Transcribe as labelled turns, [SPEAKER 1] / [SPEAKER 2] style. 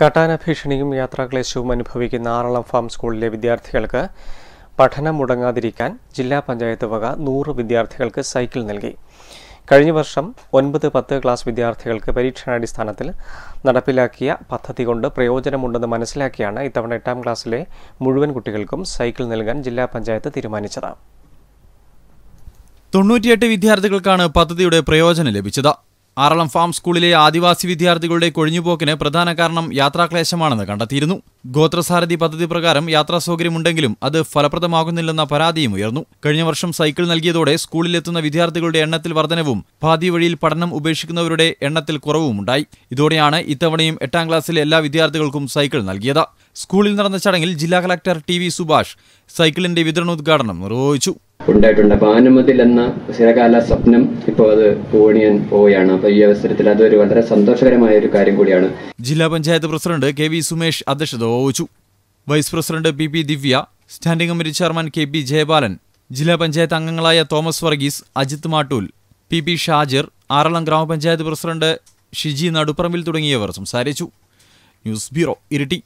[SPEAKER 1] കട്ടാന ഭീഷണിയും യാത്രാക്ലേശവും അനുഭവിക്കുന്ന ആറളം ഫാം സ്കൂളിലെ വിദ്യാർത്ഥികൾക്ക് പഠനം മുടങ്ങാതിരിക്കാൻ ജില്ലാ പഞ്ചായത്ത് വക നൂറ് വിദ്യാർത്ഥികൾക്ക് സൈക്കിൾ നൽകി കഴിഞ്ഞ വർഷം ഒൻപത് പത്ത് ക്ലാസ് വിദ്യാർത്ഥികൾക്ക് പരീക്ഷണാടിസ്ഥാനത്തിൽ നടപ്പിലാക്കിയ പദ്ധതി കൊണ്ട് പ്രയോജനമുണ്ടെന്ന് മനസ്സിലാക്കിയാണ് ഇത്തവണ എട്ടാം ക്ലാസ്സിലെ മുഴുവൻ കുട്ടികൾക്കും സൈക്കിൾ നൽകാൻ ജില്ലാ പഞ്ചായത്ത് തീരുമാനിച്ചത്
[SPEAKER 2] തൊണ്ണൂറ്റിയെട്ട് വിദ്യാർത്ഥികൾക്കാണ് പദ്ധതിയുടെ പ്രയോജനം ലഭിച്ചത് ആറളം ഫാം സ്കൂളിലെ ആദിവാസി വിദ്യാർത്ഥികളുടെ കൊഴിഞ്ഞുപോക്കിന് പ്രധാന കാരണം യാത്രാക്ലേശമാണെന്ന് കണ്ടെത്തിയിരുന്നു ഗോത്രസാരഥി പദ്ധതി പ്രകാരം യാത്രാ സൗകര്യമുണ്ടെങ്കിലും അത് ഫലപ്രദമാകുന്നില്ലെന്ന പരാതിയും ഉയർന്നു കഴിഞ്ഞ വർഷം സൈക്കിൾ നൽകിയതോടെ സ്കൂളിലെത്തുന്ന വിദ്യാർത്ഥികളുടെ എണ്ണത്തിൽ വർധനവും ഭാതി വഴിയിൽ പഠനം ഉപേക്ഷിക്കുന്നവരുടെ എണ്ണത്തിൽ കുറവും ഉണ്ടായി ഇതോടെയാണ് ഇത്തവണയും എട്ടാം ക്ലാസ്സിലെ എല്ലാ വിദ്യാർത്ഥികൾക്കും സൈക്കിൾ നൽകിയത് സ്കൂളിൽ നടന്ന ചടങ്ങിൽ ജില്ലാ കളക്ടർ ടി സുഭാഷ് സൈക്കിളിന്റെ വിതരണോദ്ഘാടനം നിർവഹിച്ചു ഉണ്ടായിട്ടുണ്ട് അപ്പോൾ
[SPEAKER 3] എന്ന ചിരകാല സ്വപ്നം ഇപ്പോൾ അത് ഓണിയൻ പോവുകയാണ് അപ്പോൾ ഈ അവസരത്തിൽ അതൊരു വളരെ സന്തോഷകരമായ ഒരു കാര്യം കൂടിയാണ് ജില്ലാ
[SPEAKER 2] panchayat president K V Sumesh അധ്യക്ഷത വഹിച്ചു vice president P P Divya standing committee chairman K P Jayabalan ജില്ലാ പഞ്ചായത്ത് അംഗങ്ങളായ Thomas Varghese Ajith Mattool P P Shajir Aralam ഗ്രാമപഞ്ചായത്ത് പ്രസിഡന്റ് ഷിജി നടുപ്പറമ്പിൽ തുടങ്ങിയവർ സംസാരിച്ചു ന്യൂസ് ബ്യൂറോ ഇരിട്ടി